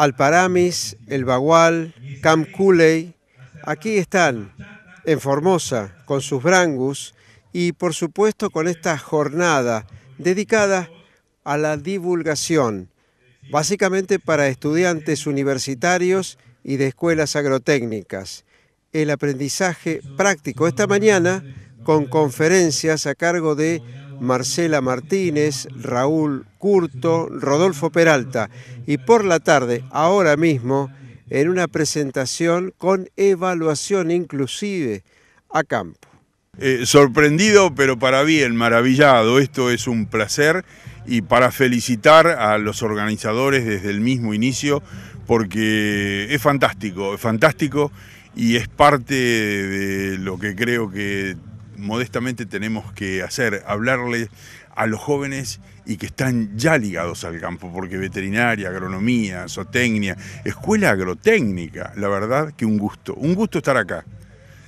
Alparamis, El Bagual, Camp Culey, Aquí están, en Formosa, con sus brangus y por supuesto con esta jornada dedicada a la divulgación, básicamente para estudiantes universitarios y de escuelas agrotécnicas. El aprendizaje práctico esta mañana con conferencias a cargo de Marcela Martínez, Raúl Curto, Rodolfo Peralta. Y por la tarde, ahora mismo, en una presentación con evaluación inclusive a campo. Eh, sorprendido, pero para bien, maravillado. Esto es un placer y para felicitar a los organizadores desde el mismo inicio, porque es fantástico, es fantástico y es parte de lo que creo que modestamente tenemos que hacer, hablarle a los jóvenes y que están ya ligados al campo, porque veterinaria, agronomía, zootecnia, escuela agrotécnica, la verdad que un gusto, un gusto estar acá.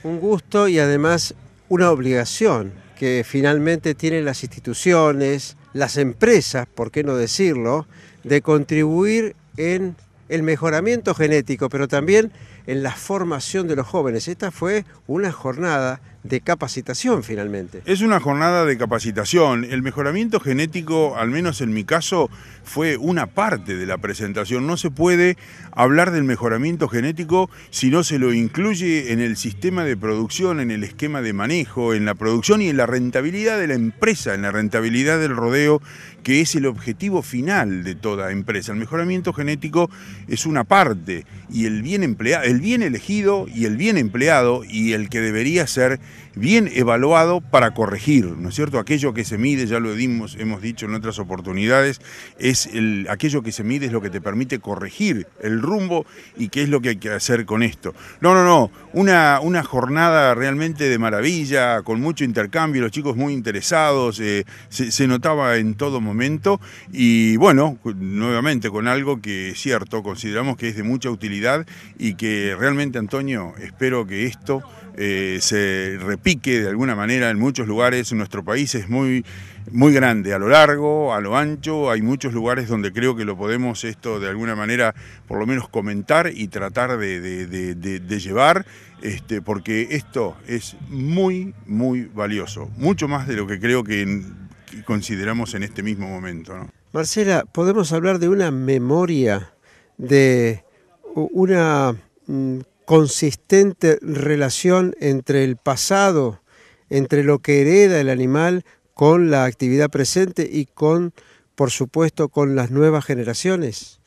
Un gusto y además una obligación que finalmente tienen las instituciones, las empresas, por qué no decirlo, de contribuir en el mejoramiento genético, pero también en la formación de los jóvenes. Esta fue una jornada de capacitación finalmente. Es una jornada de capacitación. El mejoramiento genético, al menos en mi caso, fue una parte de la presentación. No se puede hablar del mejoramiento genético si no se lo incluye en el sistema de producción, en el esquema de manejo, en la producción y en la rentabilidad de la empresa, en la rentabilidad del rodeo, que es el objetivo final de toda empresa. El mejoramiento genético es una parte y el bien empleado, el bien elegido y el bien empleado y el que debería ser bien evaluado para corregir, ¿no es cierto? Aquello que se mide, ya lo hemos dicho en otras oportunidades, es el, aquello que se mide es lo que te permite corregir el rumbo y qué es lo que hay que hacer con esto. No, no, no, una, una jornada realmente de maravilla, con mucho intercambio, los chicos muy interesados, eh, se, notaba en todo momento y bueno, nuevamente con algo que es cierto, consideramos que es de mucha utilidad y que realmente, Antonio, espero que esto eh, se repique de alguna manera en muchos lugares. Nuestro país es muy, muy grande, a lo largo, a lo ancho. Hay muchos lugares donde creo que lo podemos esto de alguna manera por lo menos comentar y tratar de, llevar, este, porque esto es muy, muy valioso. Mucho más de lo que creo que consideramos en este mismo momento. Marcela, podemos hablar de una memoria, de una mm, consistente relación entre el pasado, entre lo que hereda el animal con la actividad presente y con, por supuesto, con las nuevas generaciones?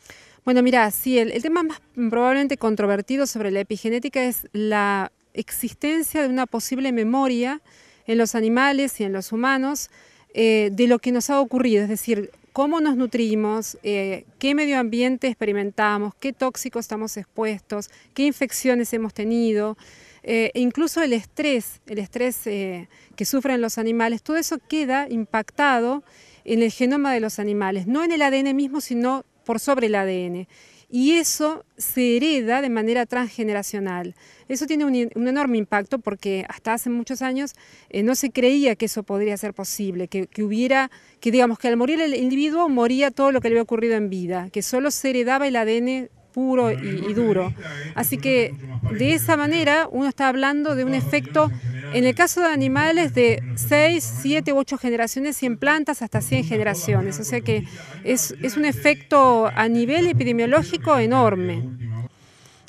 Bueno, mira, sí, el, tema más probablemente controvertido sobre la epigenética es la existencia de una posible memoria en los animales y en los humanos eh, de lo que nos ha ocurrido, es decir, cómo nos nutrimos, eh, qué medio ambiente experimentamos, qué tóxicos estamos expuestos, qué infecciones hemos tenido, eh, e incluso el estrés, el estrés eh, que sufren los animales, todo eso queda impactado en el genoma de los animales, no en el ADN mismo, sino por sobre el ADN y eso se hereda de manera transgeneracional. Eso tiene un, enorme impacto porque hasta hace muchos años eh, no se creía que eso podría ser posible, que, hubiera, que digamos que al morir el individuo moría todo lo que le había ocurrido en vida, que solo se heredaba el ADN puro y duro. Así que de esa manera uno está hablando de un efecto en el caso de animales de 6, 7 u 8 generaciones y en plantas hasta 100 generaciones. O sea que es, un efecto a nivel epidemiológico enorme.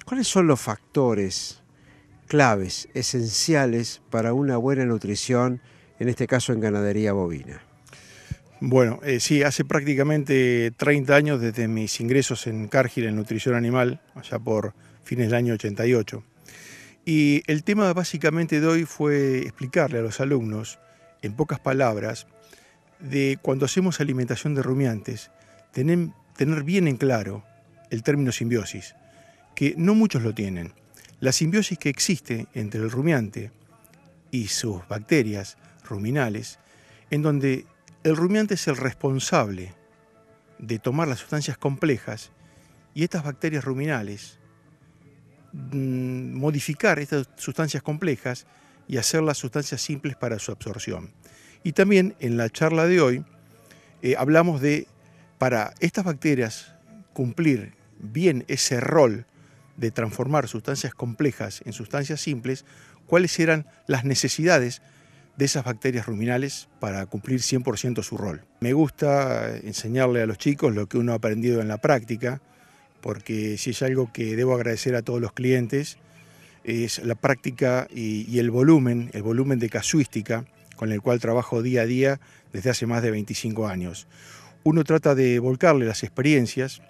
¿Cuáles son los factores claves, esenciales para una buena nutrición, en este caso en ganadería bovina? Bueno, eh, sí, hace prácticamente 30 años desde mis ingresos en Cargill en nutrición animal, allá por fines del año 88. Y el tema básicamente de hoy fue explicarle a los alumnos, en pocas palabras, de cuando hacemos alimentación de rumiantes, tener, bien en claro el término simbiosis, que no muchos lo tienen. La simbiosis que existe entre el rumiante y sus bacterias ruminales, en donde el rumiante es el responsable de tomar las sustancias complejas y estas bacterias ruminales Mm, modificar estas sustancias complejas y hacerlas sustancias simples para su absorción. Y también en la charla de hoy eh, hablamos de, para estas bacterias cumplir bien ese rol de transformar sustancias complejas en sustancias simples, cuáles eran las necesidades de esas bacterias ruminales para cumplir 100% su rol. Me gusta enseñarle a los chicos lo que uno ha aprendido en la práctica, porque si es algo que debo agradecer a todos los clientes, es la práctica y, el volumen, el volumen de casuística con el cual trabajo día a día desde hace más de 25 años. Uno trata de volcarle las experiencias,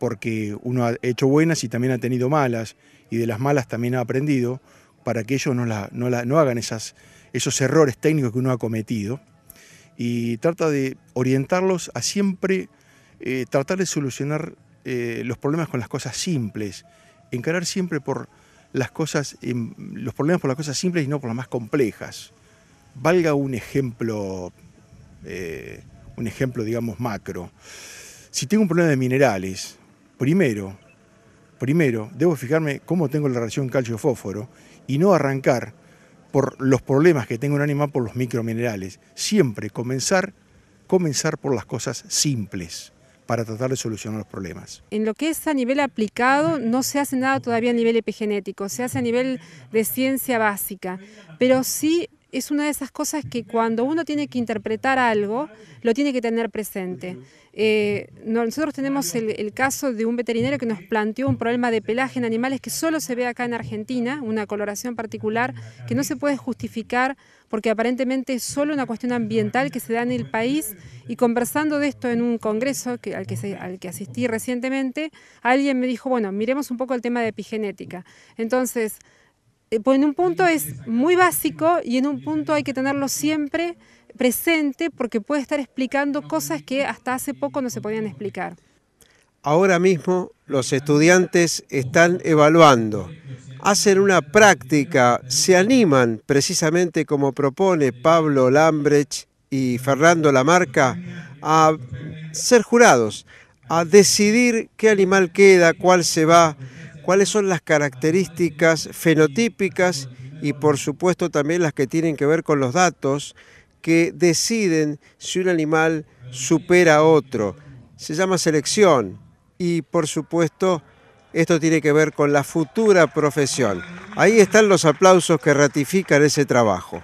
porque uno ha hecho buenas y también ha tenido malas, y de las malas también ha aprendido, para que ellos no, la, no, hagan esas, esos errores técnicos que uno ha cometido. Y trata de orientarlos a siempre eh, tratar de solucionar eh, los problemas con las cosas simples, encarar siempre por las cosas, em, los problemas por las cosas simples y no por las más complejas. Valga un ejemplo, eh, un ejemplo, digamos, macro. Si tengo un problema de minerales, primero, primero, debo fijarme cómo tengo la relación calcio-fósforo y no arrancar por los problemas que tengo un animal por los microminerales. Siempre comenzar, comenzar por las cosas simples para tratar de solucionar los problemas. En lo que es a nivel aplicado, no se hace nada todavía a nivel epigenético, se hace a nivel de ciencia básica, pero sí es una de esas cosas que cuando uno tiene que interpretar algo, lo tiene que tener presente. Eh, nosotros tenemos el, caso de un veterinario que nos planteó un problema de pelaje en animales que solo se ve acá en Argentina, una coloración particular que no se puede justificar porque aparentemente es solo una cuestión ambiental que se da en el país. Y conversando de esto en un congreso al, que al que asistí recientemente, alguien me dijo, bueno, miremos un poco el tema de epigenética. Entonces, eh, pues en un punto es muy básico y en un punto hay que tenerlo siempre presente porque puede estar explicando cosas que hasta hace poco no se podían explicar. Ahora mismo los estudiantes están evaluando, hacen una práctica, se animan precisamente como propone Pablo Lambrecht y Fernando Lamarca a ser jurados, a decidir qué animal queda, cuál se va cuáles son las características fenotípicas y por supuesto también las que tienen que ver con los datos que deciden si un animal supera a otro. Se llama selección y por supuesto esto tiene que ver con la futura profesión. Ahí están los aplausos que ratifican ese trabajo.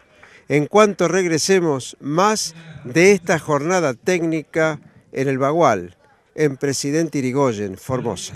En cuanto regresemos más de esta jornada técnica en el Bagual, en Presidente Irigoyen, Formosa.